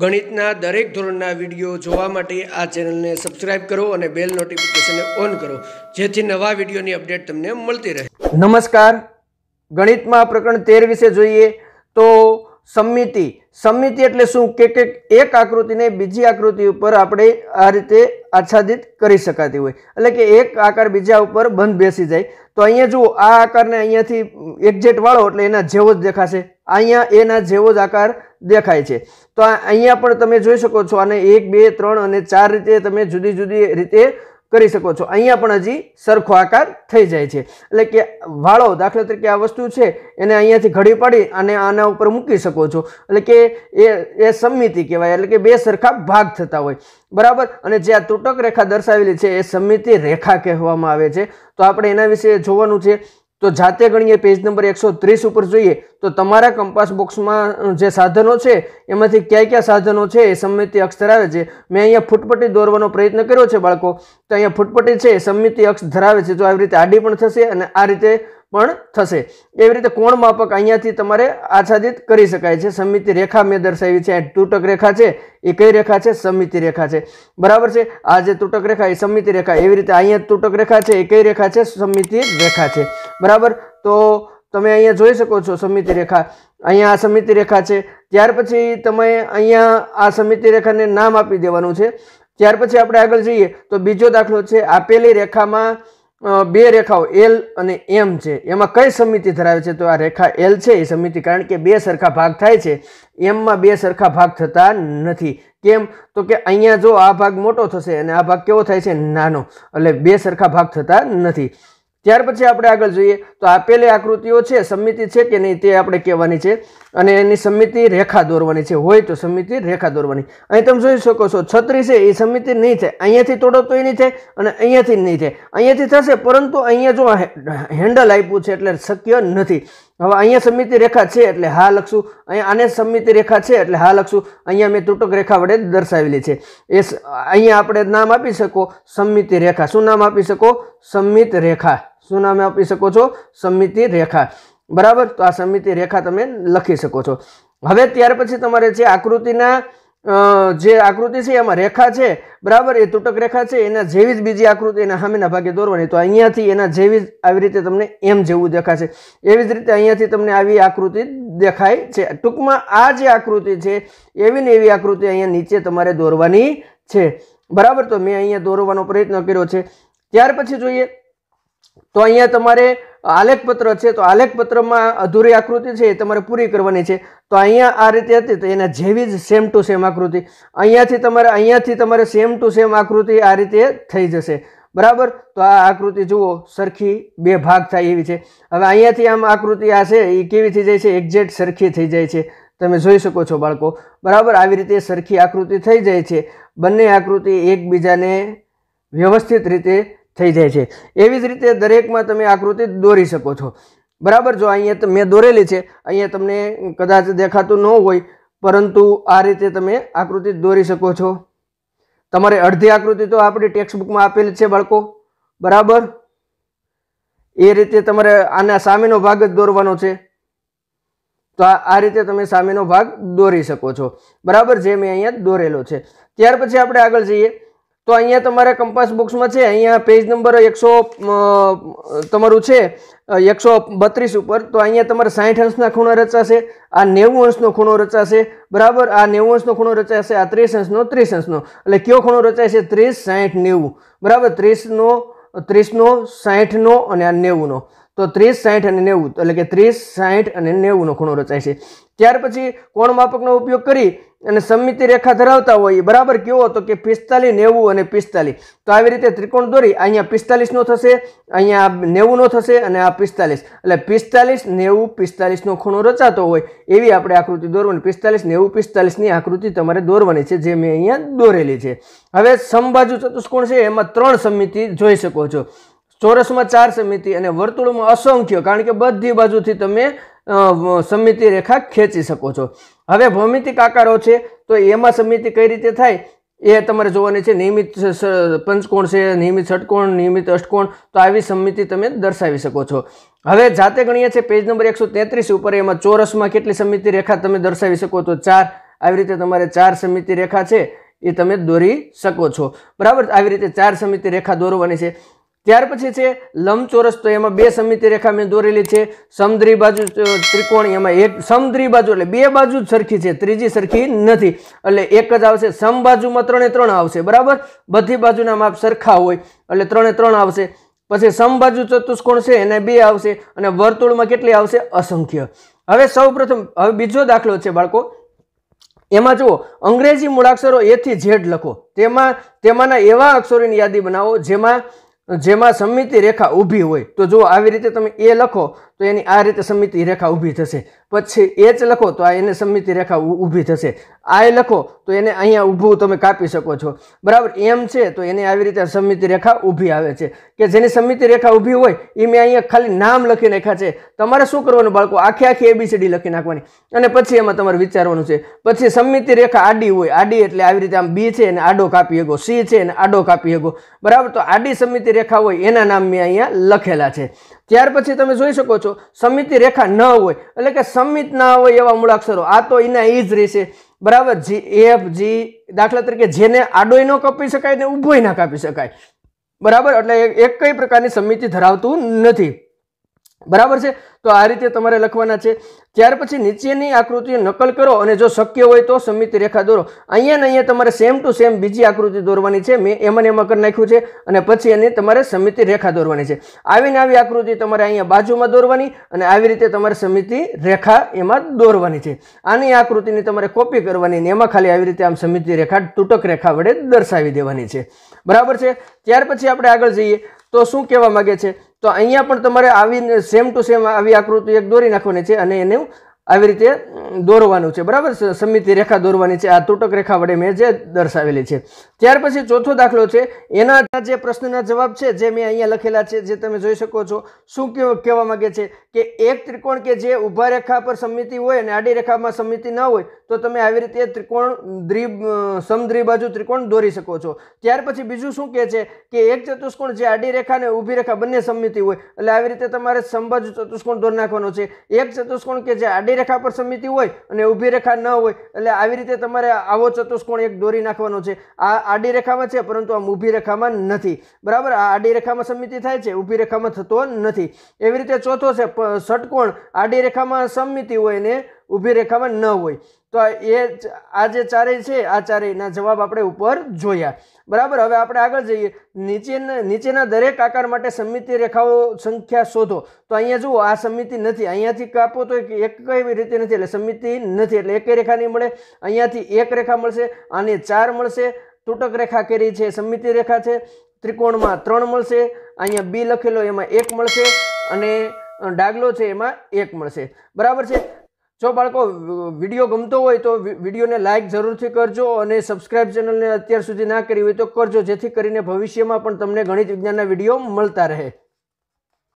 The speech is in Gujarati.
ગણિતના દરેક ધોરણના વિડીયો જોવા માટે આ ચેનલને સબસ્ક્રાઇબ કરો અને બેલ નોટિફિકેશનને ઓન કરો જેથી નવા વિડીયોની અપડેટ તમને મળતી રહે નમસ્કાર ગણિતમાં પ્રકરણ તેર વિશે જોઈએ તો સમિતિ સમિતિ એટલે શું કે એક આકૃતિને બીજી આકૃતિ ઉપર આપણે આ રીતે આચ્છાદિત કરી શકાતી હોય એટલે કે એક આકાર બીજા ઉપર બંધ બેસી જાય તો અહીંયા જુઓ આ આકારને અહીંયાથી એક્ઝેટ વાળો એટલે એના જેવો જ દેખાશે અહીંયા એના જેવો જ આકાર દેખાય છે તો અહીંયા પણ તમે જોઈ શકો છો અને એક બે ત્રણ અને ચાર રીતે તમે જુદી જુદી રીતે કરી શકો છો અહીંયા પણ હજી સરખો આકાર થઈ જાય છે એટલે કે વાળો દાખલા તરીકે આ વસ્તુ છે એને અહીંયાથી ઘડી પાડી અને આના ઉપર મૂકી શકો છો એટલે કે એ એ સમિતિ કહેવાય એટલે કે બે સરખા ભાગ થતા હોય બરાબર અને જે આ તૂટક રેખા દર્શાવેલી છે એ સમિતિ રેખા કહેવામાં આવે છે તો આપણે એના વિશે જોવાનું છે તો જાતે ગણીએ પેજ નંબર એકસો ત્રીસ ઉપર જોઈએ તો તમારા કંપાસ બોક્સમાં જે સાધનો છે એમાંથી કયા કયા સાધનો છે એ સમમિતિ અક્ષ ધરાવે છે મેં અહીંયા ફૂટપટ્ટી દોરવાનો પ્રયત્ન કર્યો છે બાળકો તો અહીંયા ફૂટપટ્ટી છે એ સમમિતિ અક્ષ ધરાવે છે જો આવી રીતે આડી પણ થશે અને આ રીતે પણ થશે એવી રીતે કોણ માપક અહીંયાથી તમારે આચ્છાદિત કરી શકાય છે સમિતિ રેખા મેં દર્શાવી છે તૂટક રેખા છે એ કઈ રેખા છે સમિતિ રેખા છે બરાબર છે આ જે તૂટક રેખા એ સમિતિ રેખા એવી રીતે અહીંયા તૂટક રેખા છે એ કઈ રેખા છે સમિતિ રેખા છે બરાબર તો તમે અહીંયા જોઈ શકો છો સમિતિ રેખા અહીંયા આ સમિતિ રેખા છે ત્યાર પછી તમે અહીંયા આ સમિતિ રેખાને નામ આપી દેવાનું છે ત્યાર પછી આપણે આગળ જઈએ તો બીજો દાખલો છે આપેલી રેખામાં બે રેખાઓ એલ અને એમ છે એમાં કઈ સમિતિ ધરાવે છે તો આ રેખા એલ છે એ સમિતિ કારણ કે બે સરખા ભાગ થાય છે એમમાં બે સરખા ભાગ થતા નથી કેમ તો કે અહીંયા જો આ ભાગ મોટો થશે અને આ ભાગ કેવો થાય છે નાનો એટલે બે સરખા ભાગ થતા નથી ત્યાર પછી આપણે આગળ જોઈએ તો આપેલી આકૃતિઓ છે સમિતિ છે કે નહીં તે આપણે કહેવાની છે અને એની સમિતિ રેખા દોરવાની છે હોય તો સમિતિ રેખા દોરવાની અહીં તમે જોઈ શકો છો છત્રીસ છે એ સમિતિ નહીં થાય અહીંયાથી તોડો તોય નહીં થાય અને અહીંયાથી નહીં થાય અહીંયાથી થશે પરંતુ અહીંયા જો હેન્ડલ આપ્યું છે એટલે શક્ય નથી હવે અહીંયા સમિતિ રેખા છે એટલે હા લખશું અહીંયા આને સમિતિ રેખા છે એટલે હા લખશું અહીંયા મેં તૂટક રેખા વડે દર્શાવેલી છે એ અહીંયા આપણે નામ આપી શકો સમિતિ રેખા શું નામ આપી શકો સમિત રેખા શું નામે આપી શકો છો સમિતિ રેખા બરાબર તો આ સમિતિ રેખા તમે લખી શકો છો હવે ત્યાર પછી તમારે જે આકૃતિના જે આકૃતિ છે એમાં રેખા છે બરાબર એ તૂટક રેખા છે એના જેવી જ બીજી આકૃતિ એના સામેના ભાગે દોરવાની તો અહીંયાથી એના જેવી જ આવી રીતે તમને એમ જેવું દેખાશે એવી જ રીતે અહીંયાથી તમને આવી આકૃતિ દેખાય છે ટૂંકમાં આ જે આકૃતિ છે એવી ને એવી આકૃતિ અહીંયા નીચે તમારે દોરવાની છે બરાબર તો મેં અહીંયા દોરવાનો પ્રયત્ન કર્યો છે ત્યાર પછી જોઈએ તો અહીંયા તમારે આલેખપત્ર છે તો આલેખપત્રમાં અધૂરી આકૃતિ છે એ તમારે પૂરી કરવાની છે તો અહીંયા આ રીતે હતી તો એના જેવી જ સેમ ટુ સેમ આકૃતિ અહીંયાથી તમારે અહીંયાથી તમારે સેમ ટુ સેમ આકૃતિ આ રીતે થઈ જશે બરાબર તો આ આકૃતિ જુઓ સરખી બે ભાગ થાય એવી છે હવે અહીંયાથી આમ આકૃતિ આ છે એ કેવી થઈ જાય છે એક્ઝેક્ટ સરખી થઈ જાય છે તમે જોઈ શકો છો બાળકો બરાબર આવી રીતે સરખી આકૃતિ થઈ જાય છે બંને આકૃતિ એકબીજાને વ્યવસ્થિત રીતે થઈ જાય છે એવી જ રીતે દરેકમાં તમે આકૃતિ દોરી શકો છો બરાબર જો અહીંયા તો મેં દોરેલી છે અહીંયા તમને કદાચ દેખાતું ન હોય પરંતુ આ રીતે તમે આકૃતિ દોરી શકો છો તમારે અડધી આકૃતિ તો આપણી ટેક્સ્ટબુકમાં આપેલી છે બાળકો બરાબર એ રીતે તમારે આના સામેનો ભાગ જ દોરવાનો છે તો આ રીતે તમે સામેનો ભાગ દોરી શકો છો બરાબર જે મેં અહીંયા દોરેલો છે ત્યાર પછી આપણે આગળ જઈએ તો અહીંયા તમારા કંપાસ બોક્સમાં છે અહીંયા પેજ નંબર એકસો તમારું છે એકસો બત્રીસ ઉપર તો અહીંયા તમારે સાહીઠ અંશના ખૂણો રચાશે આ નેવું અંશનો ખૂણો રચાશે બરાબર આ નેવું અંશનો ખૂણો રચાશે આ ત્રીસ અંશનો ત્રીસ અંશનો એટલે કયો ખૂણો રચાય છે ત્રીસ સાહીઠ નેવું બરાબર ત્રીસનો ત્રીસનો સાહીઠનો અને આ નેવુંનો તો ત્રીસ સાહીઠ અને નેવું એટલે કે ત્રીસ સાઠ અને નેવુંનો ખૂણો રચાય છે ત્યાર પછી કોણ માપકનો ઉપયોગ કરી અને સમિતિ રેખા ધરાવતા હોય બરાબર કેવો તો કે પિસ્તાલીસ નેવું અને પિસ્તાલીસ તો આવી રીતે ત્રિકોણ દોરી અહીંયા પિસ્તાલીસનો થશે અહીંયા નેવુંનો થશે અને આ પિસ્તાલીસ એટલે પિસ્તાલીસ નેવું પિસ્તાલીસનો ખૂણો રચાતો હોય એવી આપણે આકૃતિ દોરવાની પિસ્તાલીસ નેવું પિસ્તાલીસની આકૃતિ તમારે દોરવાની છે જે મેં અહીંયા દોરેલી છે હવે સમબાજુ ચતુષ્કોણ છે એમાં ત્રણ સમિતિ જોઈ શકો છો ચોરસમાં ચાર સમિતિ અને વર્તુળમાં અસંખ્ય કારણ કે બધી બાજુથી તમે સમિતિ રેખા ખેંચી શકો છો હવે ભૌમિતિક આકારો છે તો એમાં સમિતિ કઈ રીતે થાય એ તમારે જોવાની છે નિયમિત પંચકોણ છે નિયમિત ષટકોણ નિયમિત અષ્ટકોણ તો આવી સમિતિ તમે દર્શાવી શકો છો હવે જાતે ગણીએ છીએ પેજ નંબર એકસો તેત્રીસ ઉપર એમાં ચોરસમાં કેટલી સમિતિ રેખા તમે દર્શાવી શકો તો ચાર આવી રીતે તમારે ચાર સમિતિ રેખા છે એ તમે દોરી શકો છો બરાબર આવી રીતે ચાર સમિતિ રેખા દોરવાની છે ત્યાર પછી છે લંબચોરસ તો એમાં બે સમિતિ રેખા મેં દોરેલી છે સમદ્રી બાજુ ત્રિકોણ એમાં એક સમદ્રી બાજુ એટલે બે બાજુ જ સરખી છે ત્રીજી સરખી નથી એટલે એક જ આવશે સમ બાજુમાં ત્રણે ત્રણ આવશે બરાબર બધી બાજુના માપ સરખા હોય એટલે ત્રણે ત્રણ આવશે પછી સમબાજુ ચતુષ્કોણ છે એને બે આવશે અને વર્તુળમાં કેટલી આવશે અસંખ્ય હવે સૌપ્રથમ હવે બીજો દાખલો છે બાળકો એમાં જુઓ અંગ્રેજી મૂળાક્ષરો એથી ઝેડ લખો તેમાં તેમાંના એવા અક્ષરોની યાદી બનાવો જેમાં જેમાં સમિતિ રેખા ઊભી હોય તો જો આવી રીતે તમે એ લખો તો એની આ રીતે સમિતિ રેખા ઊભી થશે પછી એચ લખો તો આ એને સમિતિ રેખા ઊભી થશે આય લખો તો એને અહીંયા ઊભું તમે કાપી શકો છો બરાબર એમ છે તો એને આવી રીતે સમિતિ રેખા ઊભી આવે છે કે જેની સમિતિ રેખા ઊભી હોય એ મેં અહીંયા ખાલી નામ લખી નાખ્યા છે તમારે શું કરવાનું બાળકો આખી આખી એબીસીડી લખી નાખવાની અને પછી એમાં તમારે વિચારવાનું છે પછી સમિતિ રેખા આડી હોય આડી એટલે આવી રીતે આમ બી છે અને આડો કાપી શકો સી છે અને આડો કાપી શકો બરાબર તો આડી સમિતિ રેખા હોય એના નામ મેં અહીંયા લખેલા છે ત્યાર પછી તમે જોઈ શકો છો છો સમિતિ રેખા ન હોય એટલે કે સમિત ના હોય એવા મૂળાક્ષરો આ તો એના એ જ રહેશે બરાબર જી એફ જી દાખલા તરીકે જેને આડોય ન કાપી શકાય ને ઊભોય ના કાપી શકાય બરાબર એટલે એક કઈ પ્રકારની સમિતિ ધરાવતું નથી બરાબર છે તો આ રીતે તમારે લખવાના છે ત્યાર પછી નીચેની આકૃતિ નકલ કરો અને જો શક્ય હોય તો સમિતિ રેખા દોરો અહીંયા ને અહીંયા તમારે સેમ ટુ સેમ બીજી આકૃતિ દોરવાની છે મેં એમને એમાં કરી નાખ્યું છે અને પછી એની તમારે સમિતિ રેખા દોરવાની છે આવીને આવી આકૃતિ તમારે અહીંયા બાજુમાં દોરવાની અને આવી રીતે તમારે સમિતિ રેખા એમાં દોરવાની છે આની આકૃતિની તમારે કોપી કરવાની ને એમાં ખાલી આવી રીતે આમ સમિતિ રેખા તૂટક રેખા વડે દર્શાવી દેવાની છે બરાબર છે ત્યાર પછી આપણે આગળ જઈએ તો શું કહેવા માગે છે તો અહીંયા પણ તમારે આવીને સેમ ટુ સેમ આવી આકૃતિ એક દોરી નાખવાની છે અને એનું આવી રીતે દોરવાનું છે બરાબર સમિતિ રેખા દોરવાની છે આ તૂટક રેખા વડે મેં જે દર્શાવેલી છે ત્યાર પછી ચોથો દાખલો છે એના જે પ્રશ્નના જવાબ છે જે મેં અહીંયા લખેલા છે જે તમે જોઈ શકો છો શું કહેવા માગે છે કે એક ત્રિકોણ કે જે ઊભા રેખા પર સમિતિ હોય અને આડી રેખામાં સમિતિ ના હોય તો તમે આવી રીતે ત્રિકોણ દ્રિ બાજુ ત્રિકોણ દોરી શકો છો ત્યાર પછી બીજું શું કહે છે કે એક ચતુષ્કોણ જે આડી રેખા અને ઊભી રેખા બંને સમિતિ હોય એટલે આવી રીતે તમારે સમબાજુ ચતુષ્કોણ દોરી નાખવાનો છે એક ચતુષ્કોણ કે જે આડી રેખા પર સમિતિ હોય અને ઊભી રેખા ન હોય એટલે આવી રીતે તમારે આવો ચતુષ્કોણ એક દોરી નાખવાનો છે આ આડી રેખામાં છે પરંતુ આમ ઊભી રેખામાં નથી બરાબર આ આડી રેખામાં સમિતિ થાય છે ઊભી રેખામાં થતો નથી એવી રીતે ચોથો છે ષટકોણ આડી રેખામાં સમિતિ હોય ને ઊભી રેખામાં ન હોય તો એ આ જે ચારેય છે આ ચારેયના જવાબ આપણે ઉપર જોયા બરાબર હવે આપણે આગળ જઈએ નીચેના નીચેના દરેક આકાર માટે સમિતિ રેખાઓ સંખ્યા શોધો તો અહીંયા જુઓ આ સમિતિ નથી અહીંયાથી કાપો તો એક કઈ રીતે નથી એટલે સમિતિ નથી એટલે એક રેખા નહીં મળે અહીંયાથી એક રેખા મળશે અને ચાર મળશે તૂટક રેખા કેરી છે સમિતિ રેખા છે ત્રિકોણમાં ત્રણ મળશે અહીંયા બી લખેલો એમાં એક મળશે અને ડાગલો છે એમાં એક મળશે બરાબર છે જો બાળકો વિડીયો ગમતો હોય તો વિડીયોને લાઇક જરૂરથી કરજો અને સબસ્ક્રાઇબ ચેનલને અત્યાર સુધી ના કરી હોય તો કરજો જેથી કરીને ભવિષ્યમાં પણ તમને ગણિત વિજ્ઞાનના વિડીયો મળતા રહે